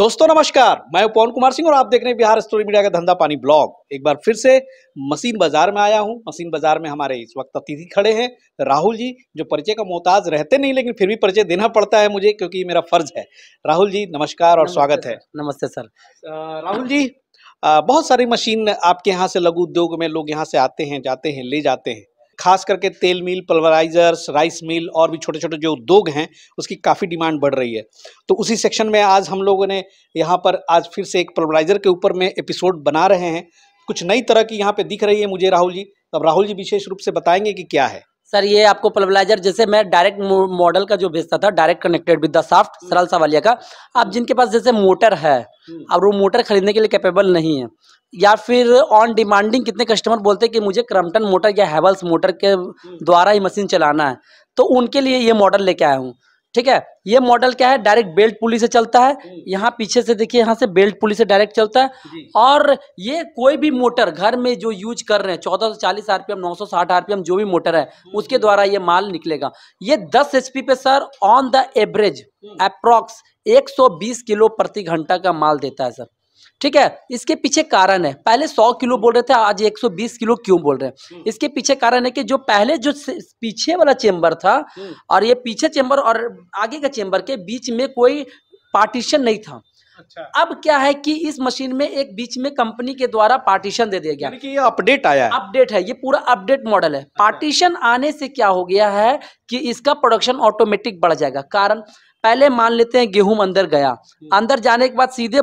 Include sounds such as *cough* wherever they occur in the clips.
दोस्तों नमस्कार मैं पवन कुमार सिंह और आप देख रहे हैं बिहार स्टोरी मीडिया का धंधा पानी ब्लॉग एक बार फिर से मसीन बाजार में आया हूं मसीन बाजार में हमारे इस वक्त अतिथि खड़े हैं राहुल जी जो परिचय का मोहताज रहते नहीं लेकिन फिर भी परिचय देना पड़ता है मुझे क्योंकि मेरा फर्ज है राहुल जी नमस्कार और स्वागत है नमस्ते सर राहुल जी बहुत सारी मशीन आपके यहाँ से लघु उद्योग में लोग यहाँ से आते हैं जाते हैं ले जाते हैं खास करके तेल मिल पल्वराइजर्स राइस मिल और भी छोटे छोटे जो उद्योग हैं उसकी काफ़ी डिमांड बढ़ रही है तो उसी सेक्शन में आज हम लोगों ने यहाँ पर आज फिर से एक पल्वराइजर के ऊपर में एपिसोड बना रहे हैं कुछ नई तरह की यहाँ पर दिख रही है मुझे राहुल जी अब राहुल जी विशेष रूप से बताएंगे कि क्या है सर ये आपको पल्वलाइजर जैसे मैं डायरेक्ट मॉडल का जो भेजता था direct connected with the shaft सरल सवालिया का अब हम्म। जिनके पास जैसे मोटर है हम्म। और वो मोटर खरीदने के लिए कैपेबल नहीं है या फिर ऑन डिमांडिंग कितने कस्टमर बोलते हैं कि मुझे क्रम्पटन मोटर या हैवल्स मोटर के हम्म। द्वारा ही मशीन चलाना है तो उनके लिए ये मॉडल लेके आया हूँ ठीक है ये मॉडल क्या है डायरेक्ट बेल्ट पुली से चलता है यहाँ पीछे से देखिए यहाँ से बेल्ट पुली से डायरेक्ट चलता है और ये कोई भी मोटर घर में जो यूज कर रहे हैं चौदह सौ चालीस आरपीएम नौ सौ साठ आरपीएम जो भी मोटर है हम्म। उसके द्वारा ये माल निकलेगा ये दस एचपी पे sir on the average approx बीस किलो प्रति घंटा का माल देता है सर ठीक है इसके पीछे कारण है पहले 100 किलो बोल रहे थे आज 120 किलो क्यों बोल रहे हैं हम्म। इसके पीछे कारण है कि जो पहले जो पीछे वाला चेंबर था हम्म। और ये पीछे चेंबर और आगे का चेंबर के बीच में कोई पार्टीशन नहीं था अच्छा। अब क्या है कि इस मशीन में एक बीच में कंपनी के द्वारा पार्टीशन दे दिया गया कि ये अपडेट आया है अपडेट है ये पूरा अपडेट मॉडल है अच्छा। पार्टीशन आने से क्या हो गया है कि इसका प्रोडक्शन ऑटोमेटिक बढ़ जाएगा कारण पहले मान लेते हैं गेहूं अंदर गया हम्म। अंदर जाने के बाद सीधे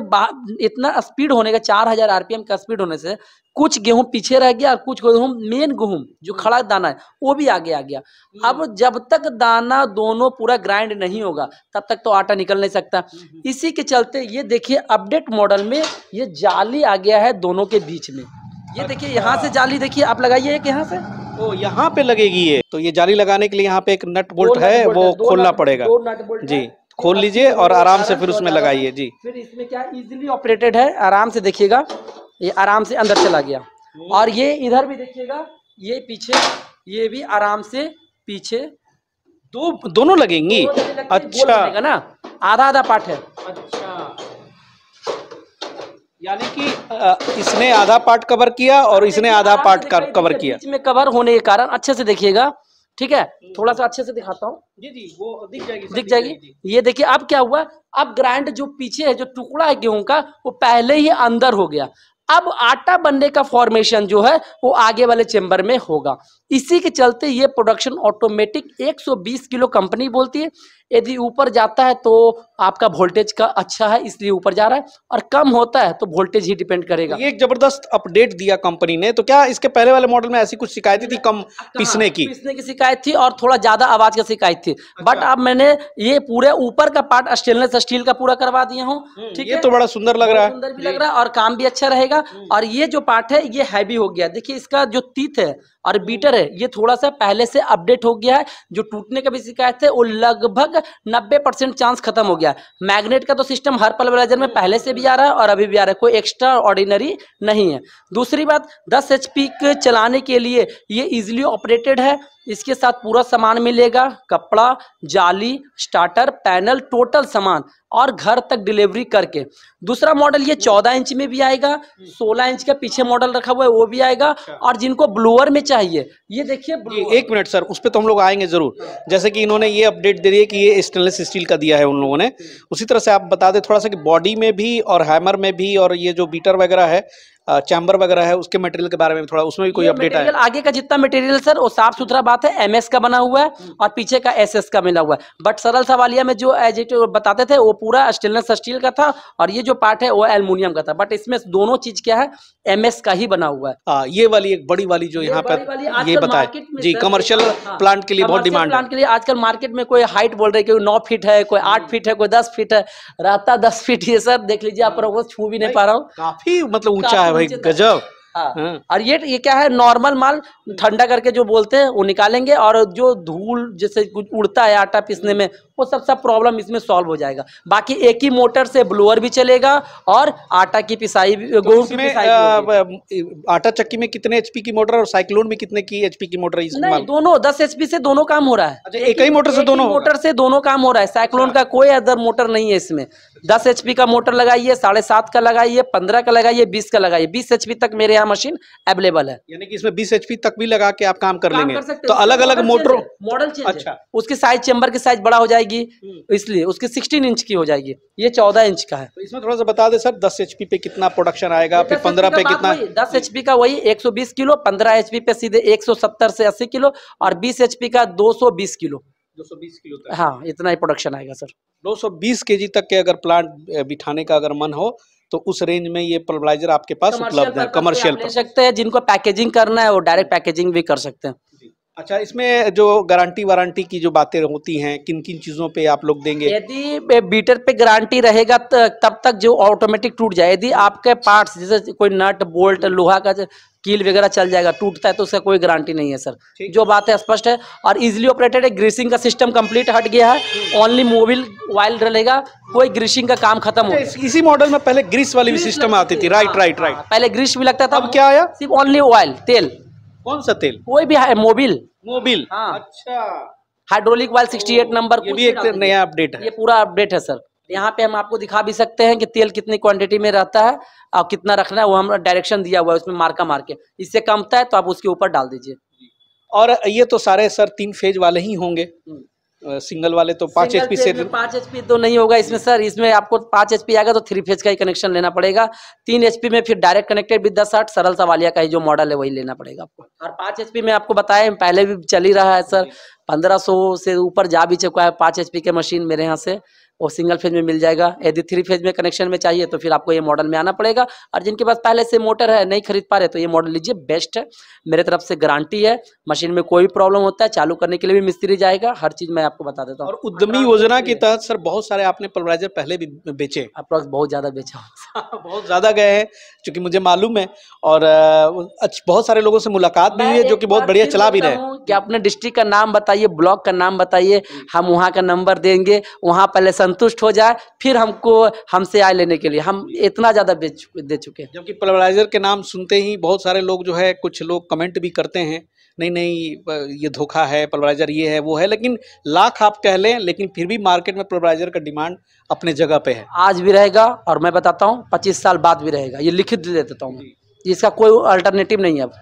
इतना स्पीड होने का चार हजार आरपीएम का स्पीड होने से कुछ गेहूं पीछे रह गया और कुछ गेहूं मेन गेहूं जो हम्म। खड़ा दाना है वो भी आगे आ गया हम्म। अब जब तक दाना दोनों पूरा ग्राइंड नहीं होगा तब तक तो आटा निकल नहीं सकता इसी के चलते ये देखिए अपडेट मॉडल में ये जाली आ गया है दोनों के बीच में ये देखिए यहाँ से जाली देखिए आप लगाइए एक यहाँ से तो यहाँ पे लगेगी ये तो ये जाली लगाने के लिए यहाँ पे एक नट बोल्ट है वो खोलना पड़ेगा जी खोल लीजिए और आराम से फिर उसमें लगाइए जी फिर इसमें क्या इजिली ऑपरेटेड है आराम से देखिएगा ये आराम से अंदर चला गया और ये इधर भी देखिएगा ये पीछे ये भी आराम से पीछे दो दोनों लगेंगी दोनों लगेंगी। अच्छा ना आधा आधा पार्ट है अच्छा यानी कि इसने आधा पार्ट कवर किया और इसने आधा पार्ट कवर किया इसमें कवर होने के कारण अच्छे से देखिएगा ठीक है हम्म। थोड़ा सा अच्छे से दिखाता हूँ जी जी वो दिख जाएगी दिख जाएगी ये देखिए अब क्या हुआ अब ग्राइंड जो पीछे है जो टुकड़ा है गेहूं का वो पहले ही अंदर हो गया अब आटा बनने का फॉर्मेशन जो है वो आगे वाले चेम्बर में होगा इसी के चलते ये प्रोडक्शन ऑटोमेटिक 120 किलो कंपनी बोलती है यदि ऊपर जाता है तो आपका वोल्टेज का अच्छा है इसलिए ऊपर जा रहा है और कम होता है तो वोल्टेज ही डिपेंड करेगा ये एक जबरदस्त अपडेट दिया कंपनी ने तो क्या इसके पहले वाले मॉडल में ऐसी कुछ शिकायतें थी कम पिसने की पिसने की शिकायत थी और थोड़ा ज्यादा आवाज का शिकायत थी अच्छा। बट अब मैंने ये पूरे ऊपर का पार्ट स्टेनलेस स्टील का पूरा करवा दिया हूँ हम्म, ठीक है तो बड़ा सुंदर लग रहा है सुंदर भी लग रहा है और काम भी अच्छा रहेगा हम्म। और ये जो पार्ट है ये हैवी हो गया देखिए इसका जो तीत है आर्बिटर है ये थोड़ा सा पहले से अपडेट हो गया है जो टूटने का भी शिकायत है वो लगभग 90 परसेंट चांस खत्म हो गया मैग्नेट का तो सिस्टम हर पलवराइजर में पहले से भी आ रहा है और अभी भी आ रहा है कोई एक्स्ट्रा ऑर्डिनरी नहीं है दूसरी बात दस एच पी चलाने के लिए ये इजिली ऑपरेटेड है इसके साथ पूरा सामान मिलेगा कपड़ा जाली स्टार्टर पैनल टोटल सामान और घर तक डिलीवरी करके दूसरा मॉडल ये चौदह इंच में भी आएगा हम्म। सोलह इंच का पीछे मॉडल रखा हुआ है वो भी आएगा अच्छा। और जिनको ब्लूअर में चाहिए ये देखिए एक मिनट सर उस पर तो हम लोग आएंगे जरूर जैसे कि इन्होंने ये अपडेट दे दिए कि ये स्टेनलेस स्टील का दिया है उन लोगों ने हम्म। उसी तरह से आप बता दें थोड़ा सा कि बॉडी में भी और हैमर में भी और ये जो बीटर वगैरह है चैम्बर वगैरह है उसके मटेरियल के बारे में थोड़ा उसमें भी कोई अपडेट है आगे का जितना मटेरियल सर वो साफ सुथरा बात है एमएस का बना हुआ है हम्म। और पीछे का एसएस का मिला हुआ है बट सरल सवालिया में जो एज इट बताते थे वो पूरा स्टेनलेस स्टील का था और ये जो पार्ट है वो एल्यूमिनियम का था बट इसमें दोनों चीज क्या है एम का ही बना हुआ है आ, ये वाली एक बड़ी वाली जो यहाँ पर ये बताए जी कमर्शियल प्लांट हाँ। के लिए बहुत डिमांड प्लांट के लिए आजकल मार्केट में कोई हाइट बोल रहे कोई नौ फीट है कोई आठ फीट हम्म। है कोई दस फीट है रहता दस फीट ये सर देख लीजिए आप हाँ। छू भी नहीं पा रहा हूँ काफी मतलब ऊंचा है भाई गजब हाँ।, हाँ। और ये ये क्या है नॉर्मल माल ठंडा करके जो बोलते हैं वो निकालेंगे और जो धूल जैसे कुछ उड़ता है आटा पीसने में वो सब सब प्रॉब्लम इसमें सॉल्व हो जाएगा बाकी एक ही मोटर से ब्लोअर भी चलेगा और आटा की पिसाई तो की पिसाई भी आटा चक्की में कितने एचपी की मोटर और साइक्लोन में कितने की एचपी की मोटर नहीं दोनों दस एचपी से दोनों काम हो रहा है अच्छा, एक ही मोटर से दोनों मोटर से दोनों काम हो रहा है साइक्लोन हाँ। का कोई अदर मोटर नहीं है इसमें दस एचपी का मोटर लगाइए साढ़े सात का लगाइए पंद्रह का लगाइए बीस का लगाइए बीस एचपी तक मेरे यहाँ सारा मशीन अवेलेबल है यानी कि इसमें 20 एचपी तक भी लगा के आप काम कर लेंगे तो अलग अलग मोटर मॉडल अच्छा उसकी साइज चेम्बर की साइज बड़ा हो जाएगी हम्म। इसलिए उसकी सिक्सटीन इंच की हो जाएगी ये चौदह इंच का है तो इसमें थोड़ा सा बता दे सर दस एच पे कितना प्रोडक्शन आएगा फिर पंद्रह पे कितना दस एच का वही एक किलो पंद्रह एच पे सीधे एक से अस्सी किलो और बीस एच का दो किलो 220 किलो तक हाँ इतना ही प्रोडक्शन आएगा सर 220 केजी तक के अगर प्लांट बिठाने का अगर मन हो तो उस रेंज में ये पल्वराइजर आपके पास उपलब्ध है कमर्शियल ले सकते हैं जिनको पैकेजिंग करना है वो डायरेक्ट पैकेजिंग भी कर सकते हैं अच्छा इसमें जो गारंटी वारंटी की जो बातें होती हैं किन किन चीज़ों पे आप लोग देंगे यदि बीटर पे गारंटी रहेगा तब तक जो ऑटोमेटिक टूट जाए यदि आपके पार्ट्स जैसे कोई नट बोल्ट लोहा का कील वगैरह चल जाएगा टूटता है तो उसका कोई गारंटी नहीं है सर जो बात है स्पष्ट है और इजिली ऑपरेटेड है ग्रीसिंग का सिस्टम कंप्लीट हट गया है ओनली मोबिल वाइल्ड रहेगा कोई ग्रीसिंग का काम खत्म हो अच्छा, इसी मॉडल में पहले ग्रीस वाली भी सिस्टम आती थी राइट राइट राइट पहले ग्रीस भी लगता था अब क्या आया सिर्फ ओनली ऑयल तेल कौन सा तेल कोई भी मोबिल मोबिल हाँ अच्छा हाइड्रोलिक वाल 68 तो नंबर ये भी एक नया अपडेट है ये पूरा अपडेट है सर यहाँ पे हम आपको दिखा भी सकते हैं कि तेल कितनी क्वांटिटी में रहता है और कितना रखना है वो हमारा डायरेक्शन दिया हुआ है उसमें मार्का मार के इससे कमता है तो आप उसके ऊपर डाल दीजिए और ये तो सारे सर तीन फेज वाले ही होंगे हम्म। सिंगल वाले तो पांच एच पी से पांच एच पी तो नहीं होगा इसमें सर इसमें आपको पांच एच पी आएगा तो थ्री फेज का ही कनेक्शन लेना पड़ेगा तीन एच पी में फिर डायरेक्ट कनेक्टेड विद दस आठ सरल सवालिया का ही जो मॉडल है वही लेना पड़ेगा आपको और पांच एच पी में आपको बताया पहले भी चल ही रहा है सर पंद्रह सौ से ऊपर जा भी चुका है पांच एच पी के मशीन मेरे यहाँ से वो सिंगल फेज में मिल जाएगा यदि थ्री फेज में कनेक्शन में चाहिए तो फिर आपको ये मॉडल में आना पड़ेगा और जिनके पास पहले से मोटर है नहीं खरीद पा रहे तो ये मॉडल लीजिए बेस्ट है मेरे तरफ से गारंटी है मशीन में कोई प्रॉब्लम होता है चालू करने के लिए भी मिस्त्री जाएगा हर चीज मैं आपको बता देता हूँ और उद्यमी योजना के हाँ, तहत सर बहुत सारे आपने पल्वराइजर पहले भी बेचे अप्रोक्स बहुत ज्यादा बेचा *laughs* बहुत ज्यादा गए हैं चूंकि मुझे मालूम है और बहुत सारे लोगों से मुलाकात भी हुई है जो की बहुत बढ़िया चला भी रहे कि अपने डिस्ट्रिक्ट का नाम बताइए ब्लॉक का नाम बताइए हम वहाँ का नंबर देंगे वहाँ पहले संतुष्ट हो जाए फिर हमको हमसे आय लेने के लिए हम इतना ज़्यादा बेच दे चुके हैं जबकि पलवराइजर के नाम सुनते ही बहुत सारे लोग जो है कुछ लोग कमेंट भी करते हैं नहीं नहीं ये धोखा है पलवराइजर ये है वो है लेकिन लाख आप कह लें लेकिन फिर भी मार्केट में प्लवराइजर का डिमांड अपने जगह पे है आज भी रहेगा और मैं बताता हूँ पच्चीस साल बाद भी रहेगा ये लिखित दे देता हूँ इसका कोई अल्टरनेटिव नहीं है अब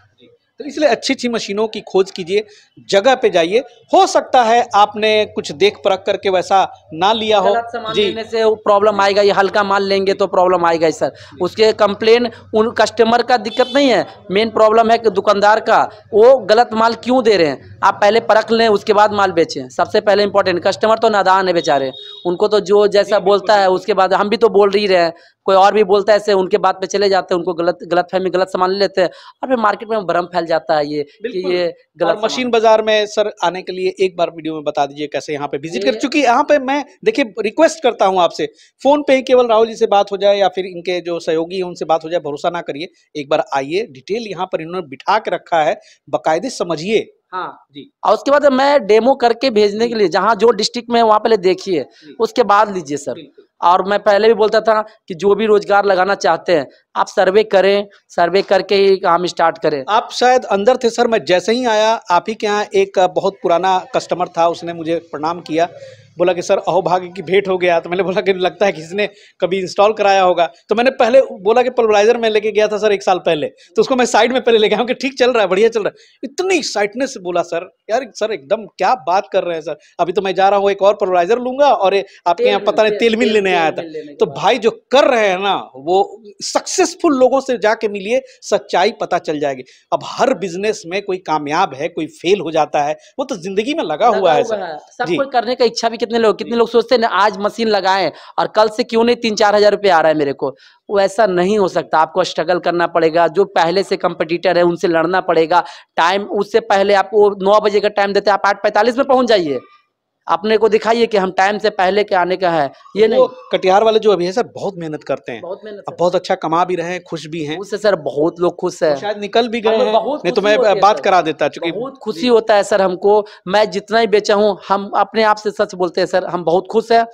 तो इसलिए अच्छी अच्छी मशीनों की खोज कीजिए जगह पे जाइए हो सकता है आपने कुछ देख परख करके वैसा ना लिया हो जी लेने से प्रॉब्लम आएगा ये हल्का माल लेंगे तो प्रॉब्लम आएगा सर उसके कंप्लेन उन कस्टमर का दिक्कत नहीं है मेन प्रॉब्लम है कि दुकानदार का वो गलत माल क्यों दे रहे हैं आप पहले परख लें उसके बाद माल बेचें सबसे पहले इंपॉर्टेंट कस्टमर तो नादान है बेचारे उनको तो जो जैसा बोलता है उसके बाद हम भी तो बोल ही रहे हैं कोई और भी बोलता है ऐसे उनके बात पे चले जाते हैं उनको गलत गलत फहमी गलत सामान ले लेते हैं और फिर मार्केट में भ्रम फैल जाता है ये कि ये गलत मशीन बाजार में सर आने के लिए एक बार वीडियो में बता दीजिए कैसे यहाँ पे विजिट कर चुकी यहाँ पे मैं देखिए रिक्वेस्ट करता हूँ आपसे फोन पे ही केवल राहुल जी से बात हो जाए या फिर इनके जो सहयोगी है उनसे बात हो जाए भरोसा ना करिए एक बार आइए डिटेल यहाँ पर इन्होंने बिठा के रखा है बाकायदे समझिए हाँ, जी और उसके बाद मैं डेमो करके भेजने के लिए जहाँ जो डिस्ट्रिक्ट में वहाँ पहले देखिए उसके बाद लीजिए सर और मैं पहले भी बोलता था कि जो भी रोजगार लगाना चाहते हैं आप सर्वे करें सर्वे करके ही काम स्टार्ट करें आप शायद अंदर थे सर मैं जैसे ही आया आप ही के यहाँ एक बहुत पुराना कस्टमर था उसने मुझे प्रणाम किया बोला कि सर अहोभाग्य की भेंट हो गया तो मैंने बोला कि लगता है किसी ने कभी इंस्टॉल कराया होगा तो मैंने पहले बोला कि पल्वराइजर में लेके गया था सर एक साल पहले तो उसको मैं साइड में पहले लेके आया कि ठीक चल रहा है बढ़िया चल रहा है इतनी एक्साइटनेस से बोला सर यार सर एकदम क्या बात कर रहे हैं सर अभी तो मैं जा रहा हूँ एक और पल्वराइजर लूंगा और आपके यहाँ पता नहीं तेल मिल लेने आया था तो भाई जो कर रहे हैं ना वो सक्सेसफुल लोगों से जाके मिलिए सच्चाई पता चल जाएगी अब हर बिजनेस में कोई कामयाब है कोई फेल हो जाता है वो तो जिंदगी में लगा, हुआ है सर सब करने का इच्छा भी कितने लोग कितने लोग सोचते हैं ना आज मशीन लगाएं और कल से क्यों नहीं तीन चार हजार रुपये आ रहा है मेरे को वो ऐसा नहीं हो सकता आपको स्ट्रगल करना पड़ेगा जो पहले से कंपटीटर है उनसे लड़ना पड़ेगा टाइम उससे पहले आपको नौ बजे का टाइम देते हैं आप आठ पैंतालीस में पहुंच जाइए अपने को दिखाइए कि हम टाइम से पहले के आने का है ये नहीं कटिहार वाले जो अभी है सर बहुत मेहनत करते हैं बहुत मेहनत बहुत अच्छा कमा भी रहे हैं खुश भी हैं उससे सर बहुत लोग खुश है शायद निकल भी गए नहीं तो मैं बात करा देता चूंकि बहुत खुशी होता है सर हमको मैं जितना ही बेचा हूँ हम अपने आप से सच बोलते हैं सर हम बहुत खुश है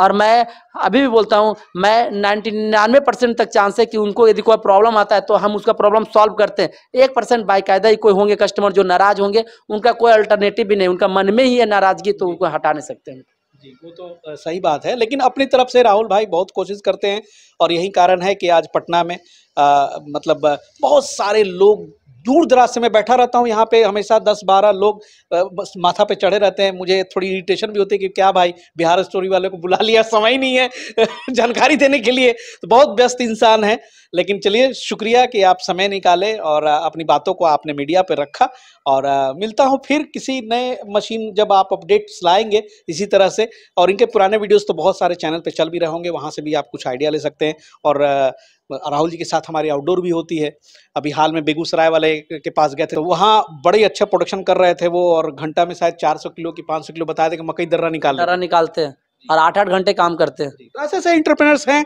और मैं अभी भी बोलता हूँ मैं नाइन्टी नानवे परसेंट तक चांस है कि उनको यदि कोई प्रॉब्लम आता है तो हम उसका प्रॉब्लम सॉल्व करते हैं एक परसेंट बाकायदा ही कोई होंगे कस्टमर जो नाराज होंगे उनका कोई अल्टरनेटिव भी नहीं उनका मन में ही है नाराजगी तो उनको हटा नहीं सकते हैं जी वो तो सही बात है लेकिन अपनी तरफ से राहुल भाई बहुत कोशिश करते हैं और यही कारण है कि आज पटना में आ, मतलब बहुत सारे लोग दूर दराज से मैं बैठा रहता हूँ यहाँ पे हमेशा दस बारह लोग माथा पे चढ़े रहते हैं मुझे थोड़ी इरिटेशन भी होती है कि क्या भाई बिहार स्टोरी वाले को बुला लिया समय ही नहीं है *laughs* जानकारी देने के लिए तो बहुत व्यस्त इंसान है लेकिन चलिए शुक्रिया कि आप समय निकाले और अपनी बातों को आपने मीडिया पर रखा और मिलता हूँ फिर किसी नए मशीन जब आप अपडेट्स लाएंगे इसी तरह से और इनके पुराने वीडियोज़ तो बहुत सारे चैनल पर चल भी रहे होंगे वहाँ से भी आप कुछ आइडिया ले सकते हैं और राहुल जी के साथ हमारी आउटडोर भी होती है अभी हाल में बेगूसराय वाले के पास गए थे तो वहाँ बड़े अच्छा प्रोडक्शन कर रहे थे वो और घंटा में शायद 400 किलो की 500 किलो बताया था कि मकई दर्रा निकाल दर्रा निकालते हैं और आठ आठ घंटे काम करते हैं ऐसे ऐसे इंटरप्रेनर्स हैं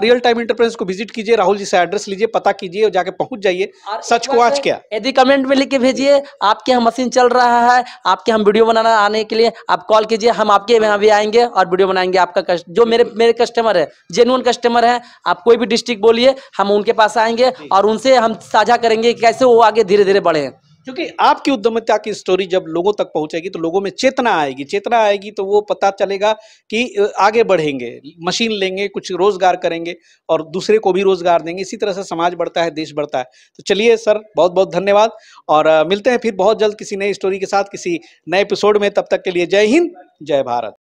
रियल टाइम इंटरप्रेनर्स को विजिट कीजिए राहुल जी से एड्रेस लीजिए पता कीजिए और जाके पहुंच जाइए सच को आज क्या यदि कमेंट में लिख के भेजिए आपके यहाँ मशीन चल रहा है आपके हम वीडियो बनाना आने के लिए आप कॉल कीजिए हम आपके यहाँ भी आएंगे और वीडियो बनाएंगे आपका जो मेरे मेरे कस्टमर है जेनुअन कस्टमर है आप कोई भी डिस्ट्रिक्ट बोलिए हम उनके पास आएंगे और उनसे हम साझा करेंगे कैसे वो आगे धीरे धीरे बढ़े क्योंकि आपकी उद्यमिता की स्टोरी जब लोगों तक पहुंचेगी तो लोगों में चेतना आएगी चेतना आएगी तो वो पता चलेगा कि आगे बढ़ेंगे मशीन लेंगे कुछ रोजगार करेंगे और दूसरे को भी रोजगार देंगे इसी तरह से समाज बढ़ता है देश बढ़ता है तो चलिए सर बहुत बहुत धन्यवाद और मिलते हैं फिर बहुत जल्द किसी नई स्टोरी के साथ किसी नए एपिसोड में तब तक के लिए जय हिंद जय भारत